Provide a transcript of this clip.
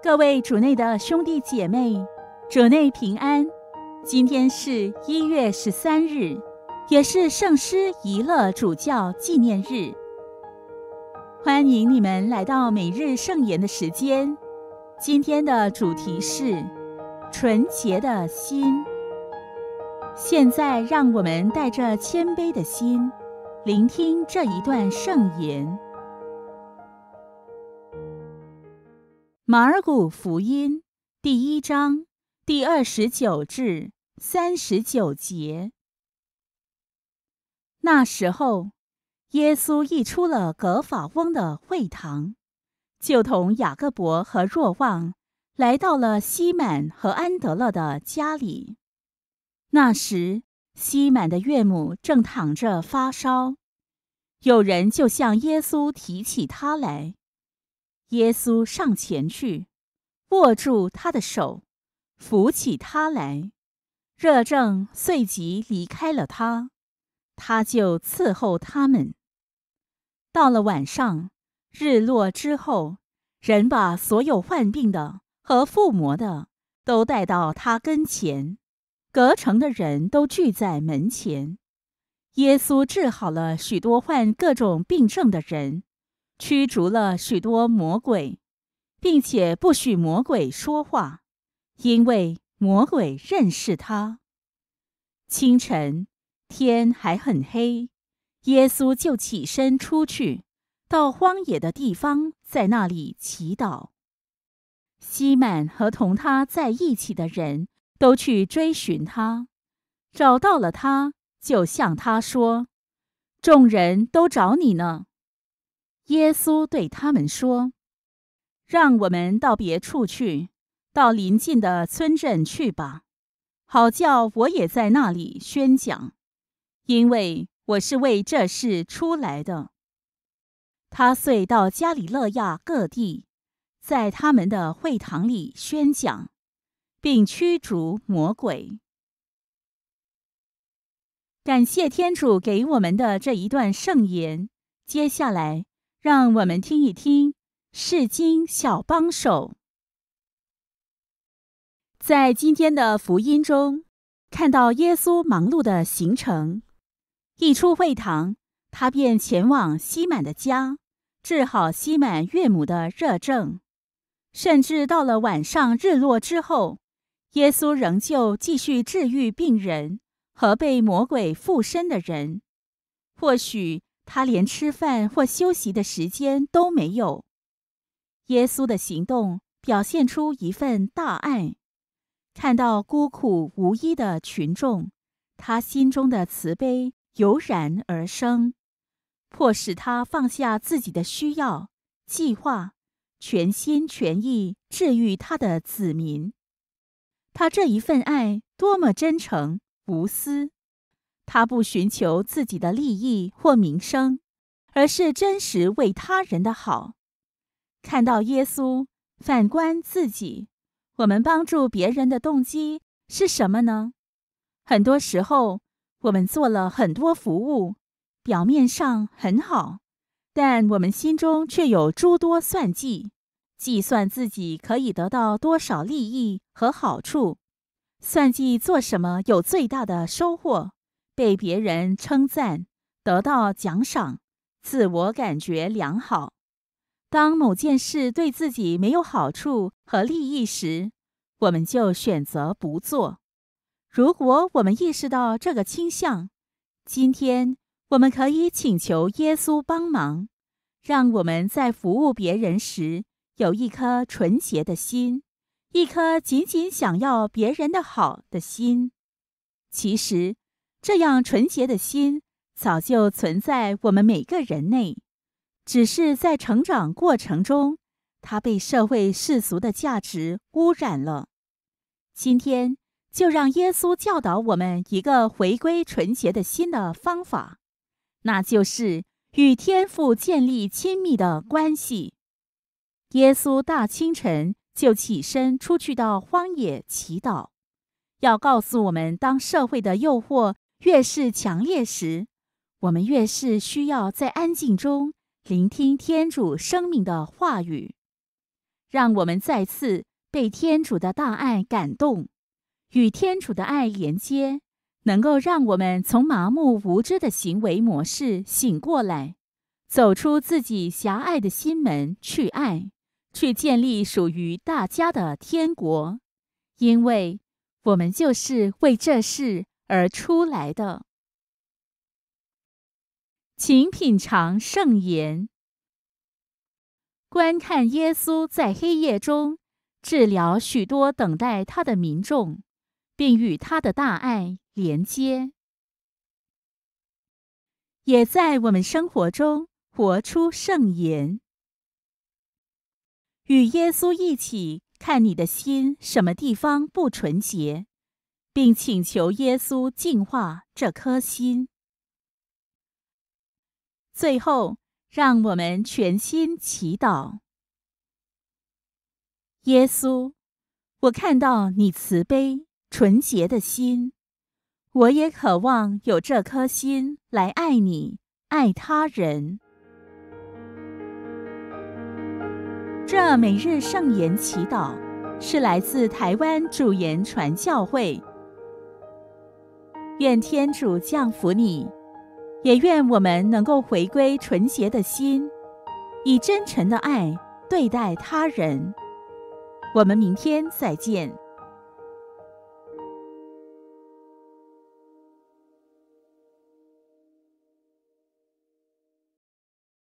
各位主内的兄弟姐妹，主内平安。今天是一月十三日，也是圣师伊乐主教纪念日。欢迎你们来到每日圣言的时间。今天的主题是纯洁的心。现在，让我们带着谦卑的心，聆听这一段圣言。马尔谷福音第一章第二十九至三十九节。那时候，耶稣一出了格法翁的会堂，就同雅各伯和若望来到了西满和安德勒的家里。那时，西满的岳母正躺着发烧，有人就向耶稣提起他来。耶稣上前去，握住他的手，扶起他来。热症随即离开了他，他就伺候他们。到了晚上，日落之后，人把所有患病的和附魔的都带到他跟前，隔城的人都聚在门前。耶稣治好了许多患各种病症的人。驱逐了许多魔鬼，并且不许魔鬼说话，因为魔鬼认识他。清晨天还很黑，耶稣就起身出去，到荒野的地方，在那里祈祷。西满和同他在一起的人都去追寻他，找到了他，就向他说：“众人都找你呢。”耶稣对他们说：“让我们到别处去，到邻近的村镇去吧，好叫我也在那里宣讲，因为我是为这事出来的。”他遂到加里勒亚各地，在他们的会堂里宣讲，并驱逐魔鬼。感谢天主给我们的这一段圣言。接下来。让我们听一听《圣经小帮手》。在今天的福音中，看到耶稣忙碌的行程。一出会堂，他便前往西满的家，治好西满岳母的热症。甚至到了晚上日落之后，耶稣仍旧继续治愈病人和被魔鬼附身的人。或许。他连吃饭或休息的时间都没有。耶稣的行动表现出一份大爱。看到孤苦无依的群众，他心中的慈悲油然而生，迫使他放下自己的需要、计划，全心全意治愈他的子民。他这一份爱多么真诚无私！他不寻求自己的利益或名声，而是真实为他人的好。看到耶稣，反观自己，我们帮助别人的动机是什么呢？很多时候，我们做了很多服务，表面上很好，但我们心中却有诸多算计，计算自己可以得到多少利益和好处，算计做什么有最大的收获。被别人称赞，得到奖赏，自我感觉良好。当某件事对自己没有好处和利益时，我们就选择不做。如果我们意识到这个倾向，今天我们可以请求耶稣帮忙，让我们在服务别人时有一颗纯洁的心，一颗仅仅想要别人的好的心。其实。这样纯洁的心早就存在我们每个人内，只是在成长过程中，它被社会世俗的价值污染了。今天就让耶稣教导我们一个回归纯洁的心的方法，那就是与天父建立亲密的关系。耶稣大清晨就起身出去到荒野祈祷，要告诉我们，当社会的诱惑。越是强烈时，我们越是需要在安静中聆听天主生命的话语，让我们再次被天主的大爱感动，与天主的爱连接，能够让我们从麻木无知的行为模式醒过来，走出自己狭隘的心门，去爱，去建立属于大家的天国，因为我们就是为这事。而出来的，请品尝圣言，观看耶稣在黑夜中治疗许多等待他的民众，并与他的大爱连接，也在我们生活中活出圣言，与耶稣一起，看你的心什么地方不纯洁。并请求耶稣净化这颗心。最后，让我们全心祈祷：耶稣，我看到你慈悲纯洁的心，我也渴望有这颗心来爱你、爱他人。这每日圣言祈祷是来自台湾主言传教会。愿天主降福你，也愿我们能够回归纯洁的心，以真诚的爱对待他人。我们明天再见。